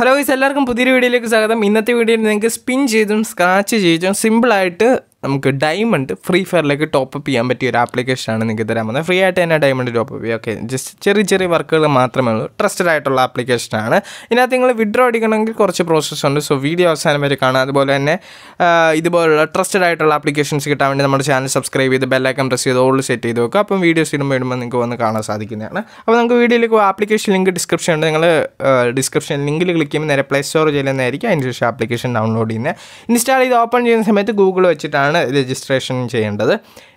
hello is എല്ലാവർക്കും പുതിയൊരു വീഡിയോയിലേക്ക് സ്വാഗതം ഇന്നത്തെ വീഡിയോയിൽ നിങ്ങൾക്ക് സ്പിൻ ചെയ്തും സ്ക്രാച്ച് ചെയ്തും സിമ്പിളായിട്ട് നമുക്ക് ഡയമണ്ട് ഫ്രീ ഫയറിലേക്ക് ടോപ്പ് അപ്പ് ചെയ്യാൻ പറ്റിയ ഒരു ആപ്ലിക്കേഷനാണ് നിങ്ങൾക്ക് തരാൻ പോകുന്നത് ഫ്രീ ആയിട്ട് തന്നെ ഡയമണ്ട് ടോപ്പ് അപ്പ് ചെയ്യുക ഓക്കെ ജസ്റ്റ് ചെറിയ ചെറിയ വർക്കുകൾ മാത്രമേ ഉള്ളൂ ട്രസ്റ്റഡ് ആയിട്ടുള്ള ആപ്ലിക്കേഷനാണ് ഇതിനകത്ത് നിങ്ങൾ വിഡ്രോ അടിക്കണമെങ്കിൽ കുറച്ച് പ്രോസസ്സ് ഉണ്ട് സോ വീഡിയോ അവസാനം വരെ കാണാം അതുപോലെ തന്നെ ഇതുപോലുള്ള ട്രസ്റ്റഡ് ആയിട്ടുള്ള ആപ്ലിക്കേഷൻസ് കിട്ടാൻ വേണ്ടി നമ്മുടെ ചാനൽ സബ്സ്ക്രൈബ് ചെയ്ത് ബെല്ലൈക്കൺ പ്രസ് ചെയ്ത് ഓൾ സെറ്റ് ചെയ്ത് വെക്കുക അപ്പം വീഡിയോസ് ഇടുമ്പോൾ ഇടുമ്പോൾ നിങ്ങൾക്ക് വന്ന് കാണാൻ സാധിക്കുന്നതാണ് അപ്പോൾ നമുക്ക് വീഡിയോയിലേക്ക് ആപ്ലിക്കേഷൻ ലിങ്ക് ഡിസ്ക്രിപ്ഷൻ ഉണ്ട് നിങ്ങൾ ഡിസ്ക്രിപ്ഷൻ ലിങ്കിൽ ക്ലിക്ക് ചെയ്യുമ്പോൾ നേരെ പ്ലേ സ്റ്റോർ ചെയ്യുന്നതായിരിക്കും അതിന് ശേഷം ആപ്ലിക്കേഷൻ ഡൗൺലോഡ് ചെയ്യുന്നത് ഇൻസ്റ്റാൾ ചെയ്ത് ഓപ്പൺ ചെയ്യുന്ന സമയത്ത് ഗൂഗിൾ വെച്ചിട്ടാണ് ആണ് രജിസ്ട്രേഷൻ ചെയ്യേണ്ടത്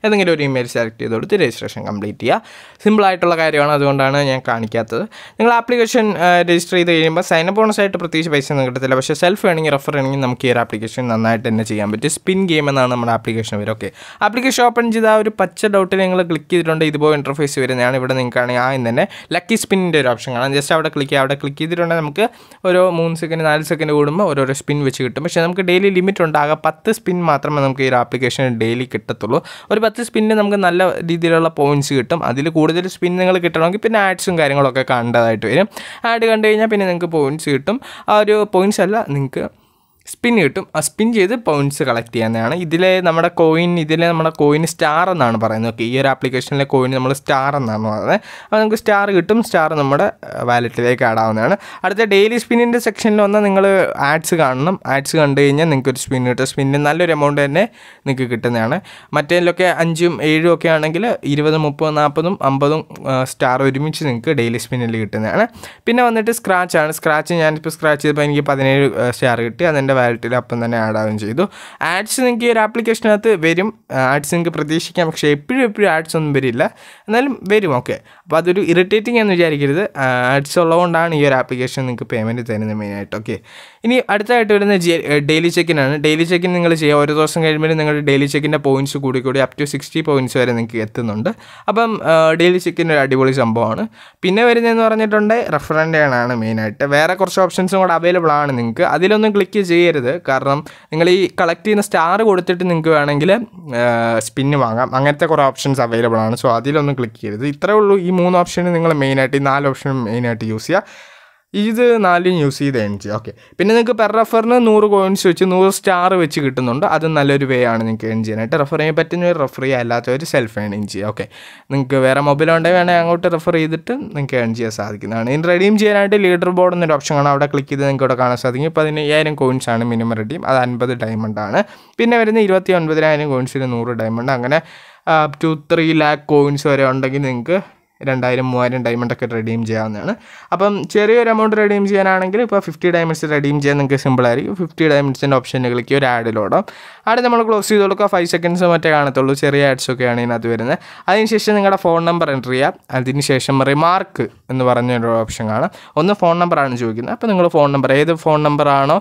എന്തെങ്കിലും ഒരു ഇമെയിൽ സെലക്ട് ചെയ്ത് കൊടുത്ത് രജിസ്ട്രേഷൻ കംപ്ലീറ്റ് ചെയ്യുക സിമ്പിളായിട്ടുള്ള കാര്യമാണ് അതുകൊണ്ടാണ് ഞാൻ കാണിക്കാത്തത് നിങ്ങൾ ആപ്ലിക്കേഷൻ രജിസ്റ്റർ ചെയ്ത് കഴിയുമ്പോൾ ബോണസ് ആയിട്ട് പ്രത്യേകിച്ച് പൈസ ഒന്നും കിട്ടത്തില്ല പക്ഷേ സെൽഫ് വേണമെങ്കിൽ റെഫർ ആണെങ്കിൽ നമുക്ക് ഈ ഒരു ആപ്ലിക്കേഷൻ നന്നായിട്ട് തന്നെ ചെയ്യാൻ പറ്റും സ്പിൻ ഗെയിം എന്നാണ് നമ്മുടെ ആപ്ലിക്കേഷൻ വരും ഓക്കെ ആപ്ലിക്കേഷൻ ഓപ്പൺ ചെയ്ത് ആ ഒരു പച്ച ഡൗട്ടിൽ നിങ്ങൾ ക്ലിക്ക് ചെയ്തിട്ടുണ്ട് ഇതുപോലെ ഇൻ്റർഫേസ് വരുന്നതാണ് ഇവിടെ നിങ്ങൾക്കാണെങ്കിൽ ആ തന്നെ ലക്കി സ്പിന്നിൻ്റെ ഒരു ഓപ്ഷൻ കാണാം ജസ്റ്റ് അവിടെ ക്ലിക്ക് ചെയ്യുക അവിടെ ക്ലിക്ക് ചെയ്തിട്ടുണ്ടെങ്കിൽ നമുക്ക് ഓരോ മൂന്ന് സെക്കൻഡ് നാല് സെക്കൻഡ് കൂടുമ്പോൾ ഓരോരോ സ്പിൻ വെച്ച് കിട്ടും പക്ഷേ നമുക്ക് ഡെയിലി ലിമിറ്റ് ഉണ്ട് പത്ത് സ്പിൻ മാത്രമേ നമുക്ക് ഈ ആപ്ലിക്കേഷൻ ഡെയിലി കിട്ടത്തുള്ളൂ ഒരു പത്ത് സ്പിന്നിന് നമുക്ക് നല്ല രീതിയിലുള്ള പോയിന്റ്സ് കിട്ടും അതിൽ കൂടുതൽ സ്പിൻ നിങ്ങൾ കിട്ടണമെങ്കിൽ പിന്നെ ആഡ്സും കാര്യങ്ങളൊക്കെ കണ്ടതായിട്ട് വരും ആഡ് കണ്ടു കഴിഞ്ഞാൽ പിന്നെ നിങ്ങൾക്ക് പോയിന്റ്സ് കിട്ടും ആ ഒരു പോയിന്റ്സ് അല്ല നിങ്ങൾക്ക് സ്പിൻ കിട്ടും ആ സ്പിൻ ചെയ്ത് പോയിൻറ്റ്സ് കളക്ട് ചെയ്യുന്നതാണ് ഇതിലെ നമ്മുടെ കോയിൻ ഇതിലെ നമ്മുടെ കോയിൻ സ്റ്റാർ എന്നാണ് പറയുന്നത് ഓക്കെ ഈ ഒരു ആപ്ലിക്കേഷനിലെ കോയിൻ നമ്മൾ സ്റ്റാർ എന്നാണ് പറയുന്നത് അപ്പോൾ നമുക്ക് സ്റ്റാർ കിട്ടും സ്റ്റാർ നമ്മുടെ വാലറ്റിലേക്ക് ആഡ് ആവുന്നതാണ് അടുത്ത ഡെയിലി സ്പിന്നിൻ്റെ സെക്ഷനിൽ വന്ന് നിങ്ങൾ ആഡ്സ് കാണണം ആഡ്സ് കണ്ടു കഴിഞ്ഞാൽ നിങ്ങൾക്ക് ഒരു സ്പിൻ കിട്ടും സ്പിന്നിൽ നല്ലൊരു എമൗണ്ട് തന്നെ നിങ്ങൾക്ക് കിട്ടുന്നതാണ് മറ്റേതിലൊക്കെ അഞ്ചും ഏഴും ഒക്കെ ആണെങ്കിൽ ഇരുപത് മുപ്പത് നാൽപ്പതും അമ്പതും സ്റ്റാർ ഒരുമിച്ച് നിങ്ങൾക്ക് ഡെയിലി സ്പിന്നിൽ കിട്ടുന്നതാണ് പിന്നെ വന്നിട്ട് സ്ക്രാച്ച് ആണ് സ്ക്രാച്ച് ഞാനിപ്പോൾ സ്ക്രാച്ച് ചെയ്തപ്പോൾ എനിക്ക് പതിനേഴ് സ്റ്റാർ കിട്ടി അതിൻ്റെ വാലറ്റിൽ അപ്പം തന്നെ ആഡ് ആവുകയും ചെയ്തു ആഡ്സ് നിങ്ങൾക്ക് ഈ ഒരു ആപ്ലിക്കേഷനകത്ത് വരും ആഡ്സ് നിങ്ങൾക്ക് പ്രതീക്ഷിക്കാം പക്ഷേ എപ്പോഴും എപ്പോഴും ആഡ്സ് ഒന്നും വരില്ല എന്നാലും വരും ഓക്കെ അപ്പോൾ അതൊരു ഇറിറ്റേറ്റിംഗ് എന്ന് വിചാരിക്കരുത് ആഡ്സ് ഉള്ളതുകൊണ്ടാണ് ഈ ഒരു ആപ്ലിക്കേഷൻ നിങ്ങൾക്ക് പേയ്മെൻറ്റ് തരുന്നത് മെയിനായിട്ട് ഓക്കെ ഇനി അടുത്തായിട്ട് വരുന്ന ഡെയിലി ചെക്കിനാണ് ഡെയിലി ചെക്കിൻ നിങ്ങൾ ചെയ്യുക ഓരോ ദിവസം കഴിയുമ്പോൾ നിങ്ങളുടെ ഡെയിലി ചെക്കിൻ്റെ പോയിൻറ്റ്സ് കൂടി കൂടി അപ് ടു സിക്സ്റ്റി പോയിൻറ്റ്സ് വരെ നിങ്ങൾക്ക് എത്തുന്നുണ്ട് അപ്പം ഡെയിലി ചെക്കിൻ ഒരു അടിപൊളി സംഭവമാണ് പിന്നെ വരുന്നതെന്ന് പറഞ്ഞിട്ടുണ്ടെങ്കിൽ റെഫറൻഡ് ആണ് മെയിനായിട്ട് വേറെ കുറച്ച് ഓപ്ഷൻസും കൂടെ അവൈലബിൾ ആണ് നിങ്ങൾക്ക് അതിലൊന്നും ക്ലിക്ക് ചെയ്യുക ചെയ്യരുത് കാരണം നിങ്ങൾ ഈ കളക്ട് ചെയ്യുന്ന സ്റ്റാർ കൊടുത്തിട്ട് നിങ്ങൾക്ക് വേണമെങ്കിൽ സ്പിന്ന് വാങ്ങാം അങ്ങനത്തെ കുറേ ഓപ്ഷൻസ് അവൈലബിൾ ആണ് സോ അതിലൊന്നും ക്ലിക്ക് ചെയ്യരുത് ഇത്രേ ഉള്ളൂ ഈ മൂന്ന് ഓപ്ഷനും നിങ്ങൾ മെയിനായിട്ട് ഈ നാല് ഓപ്ഷനും മെയിനായിട്ട് യൂസ് ചെയ്യുക ഇത് നാലിനും യൂസ് ചെയ്ത് ഏൺ ചെയ്യാം ഓക്കെ പിന്നെ നിങ്ങൾക്ക് പെർ റെഫറിന് നൂറ് കോയിൻസ് വെച്ച് നൂറ് സ്റ്റാർ വെച്ച് കിട്ടുന്നുണ്ട് അത് നല്ലൊരു വേ ആണ് നിങ്ങൾക്ക് ഏൺ ചെയ്യാനായിട്ട് റെഫർ ചെയ്യാൻ പറ്റുന്ന ഒരു റെഫർ ചെയ്യുക അല്ലാത്തവർ സെൽഫ് ഏൺ ചെയ്യുക ഓക്കെ നിങ്ങൾക്ക് വേറെ മൊബൈൽ ഉണ്ടെങ്കിൽ വേണമെങ്കിൽ അങ്ങോട്ട് റെഫർ ചെയ്തിട്ട് നിങ്ങൾക്ക് ഏൺ ചെയ്യാൻ സാധിക്കുന്നതാണ് ഇനി റെഡീം ചെയ്യാനായിട്ട് ലീഡർ ബോർഡ് എന്നൊരു ഓപ്ഷൻ കാണാം അവിടെ ക്ലിക്ക് ചെയ്ത് നിങ്ങൾക്ക് ഇവിടെ കാണാൻ സാധിക്കും ഇപ്പോൾ അയ്യായിരം കോയിൻസ് ആണ് മിനിമം റെഡീം അത് അൻപത് ഡയമണ്ട് ആണ് പിന്നെ വരുന്ന ഇരുപത്തി ഒൻപതിനായിരം കോയിൻസിന് നൂറ് ഡയമണ്ട് അങ്ങനെ ടു ത്രീ ലാക്ക് കോയിൻസ് വരെ ഉണ്ടെങ്കിൽ നിങ്ങൾക്ക് രണ്ടായിരം മൂവായിരം ഒക്കെ റെഡീം ചെയ്യാവുന്നതാണ് അപ്പം ചെറിയൊരു എമൗണ്ട് റെഡീം ചെയ്യാനാണെങ്കിൽ ഇപ്പോൾ ഫിഫ്റ്റി ഡയമണ്ട്സ് റെഡീം ചെയ്യാൻ നിങ്ങൾക്ക് സിമ്പിളായിരിക്കും ഫിഫ്റ്റി ഡയമണ്ട്സിൻ്റെ ഓപ്ഷനിൽ ക്ലിക്ക് ഒരു ആഡിലോടാം ആഡ് നമ്മൾ ക്ലോസ് ചെയ്ത് കൊടുക്കുക ഫൈവ് സെക്കൻഡ്സ് മറ്റേ കാണത്തുള്ളൂ ചെറിയ ആഡ്സ് ആഡ്സൊക്കെയാണ് ഇതിനകത്ത് വരുന്നത് അതിനുശേഷം നിങ്ങളുടെ ഫോൺ നമ്പർ എൻ്റർ ചെയ്യാം അതിനുശേഷം റിമാർക്ക് എന്ന് പറഞ്ഞൊരു ഓപ്ഷൻ കാണാം ഒന്ന് ഫോൺ നമ്പറാണ് ചോദിക്കുന്നത് അപ്പോൾ നിങ്ങൾ ഫോൺ നമ്പർ ഏത് ഫോൺ നമ്പറാണോ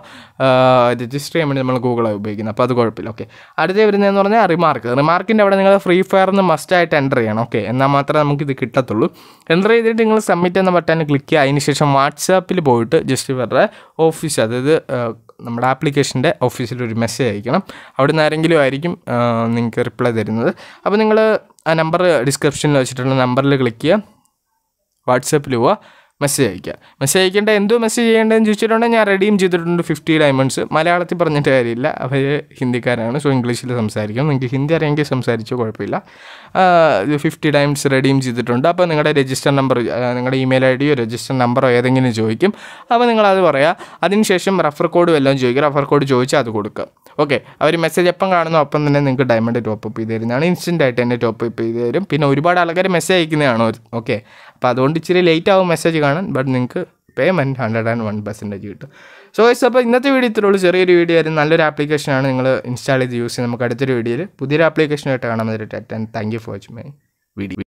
രജിസ്റ്റർ ചെയ്യാൻ വേണ്ടി നമ്മൾ ഗൂഗിളാണ് ഉപയോഗിക്കുന്നത് അപ്പോൾ അത് കുഴപ്പമില്ല ഓക്കെ അടുത്ത വരുന്നതെന്ന് പറഞ്ഞാൽ റിമാർക്ക് റിമാർക്കിൻ്റെ അവിടെ നിങ്ങൾ ഫ്രീ ഫയർ എന്ന് മസ്റ്റായിട്ട് എൻ്റർ ചെയ്യണം ഓക്കെ എന്നാൽ മാത്രമേ നമുക്കിത് കിട്ടത്തുള്ളൂ വരത്തുള്ളൂ എൻ്റർ ചെയ്തിട്ട് നിങ്ങൾ സബ്മിറ്റ് എന്ന ബട്ടൺ ക്ലിക്ക് ചെയ്യുക അതിന് ശേഷം വാട്സാപ്പിൽ പോയിട്ട് ജസ്റ്റ് ഇവരുടെ ഓഫീസ് അതായത് നമ്മുടെ ആപ്ലിക്കേഷൻ്റെ ഓഫീസിൽ ഒരു മെസ്സേജ് അയക്കണം അവിടെ നിന്ന് ആരെങ്കിലും ആയിരിക്കും നിങ്ങൾക്ക് റിപ്ലൈ തരുന്നത് അപ്പോൾ നിങ്ങൾ ആ നമ്പർ ഡിസ്ക്രിപ്ഷനിൽ വെച്ചിട്ടുള്ള നമ്പറിൽ ക്ലിക്ക് ചെയ്യുക വാട്സാപ്പിൽ പോവുക മെസ്സേജ് അയക്കുക മെസ്സേജ് അയക്കേണ്ട എന്തോ മെസ്സേജ് ചെയ്യേണ്ടതെന്ന് ചോദിച്ചിട്ടുണ്ടെങ്കിൽ ഞാൻ റെഡിയും ചെയ്തിട്ടുണ്ട് ഫിഫ്റ്റി ഡയമണ്ട്സ് മലയാളത്തിൽ പറഞ്ഞിട്ട് കാര്യമില്ല അവർ ഹിന്ദിക്കാരാണ് സോ ഇംഗ്ലീഷിൽ സംസാരിക്കും നിങ്ങൾക്ക് ഹിന്ദി അറിയാമെങ്കിൽ സംസാരിച്ചോ കുഴപ്പമില്ല ഫിഫ്റ്റി ഡയമണ്ട്സ് റെഡിയും ചെയ്തിട്ടുണ്ട് അപ്പോൾ നിങ്ങളുടെ രജിസ്റ്റർ നമ്പർ നിങ്ങളുടെ ഇമെയിൽ ഐ ഡിയോ രജിസ്റ്റർ നമ്പറോ ഏതെങ്കിലും ചോദിക്കും അപ്പോൾ നിങ്ങളത് പറയുക അതിനുശേഷം റഫർ കോഡ് വല്ലതും ചോദിക്കുക റഫർ കോഡ് ചോദിച്ചാൽ അത് കൊടുക്കുക ഓക്കെ അവർ മെസ്സേജ് എപ്പം കാണുന്നു അപ്പം തന്നെ നിങ്ങൾക്ക് ഡയമണ്ട് ടോപ്പ് അപ്പ് ചെയ്ത് തരുന്നതാണ് ഇൻസ്റ്റൻ്റ് ആയിട്ട് തന്നെ ടോപ്പ് അപ്പ് ചെയ്ത് തരും പിന്നെ ഒരുപാട് ആൾക്കാർ മെസ്സേജ് അയക്കുന്നതാണ് ഓക്കെ അപ്പോൾ അതുകൊണ്ട് ഇച്ചിരി ലേറ്റ് ആവും മെസ്സേജ് കാണാൻ ബട്ട് നിങ്ങൾക്ക് payment hundred and one percentage കിട്ടും സോ ഗൈസ് അപ്പോൾ ഇന്നത്തെ വീഡിയോ ഇത്രയുള്ളൂ ചെറിയൊരു വീഡിയോ ആയിരുന്നു നല്ലൊരു ആപ്ലിക്കേഷനാണ് നിങ്ങൾ ഇൻസ്റ്റാൾ ചെയ്ത് യൂസ് ചെയ്യുന്നത് നമുക്ക് അടുത്തൊരു വീഡിയോയിൽ പുതിയൊരു ആപ്ലിക്കേഷനായിട്ട് കാണാൻ നേരിട്ട് and thank you for watching my video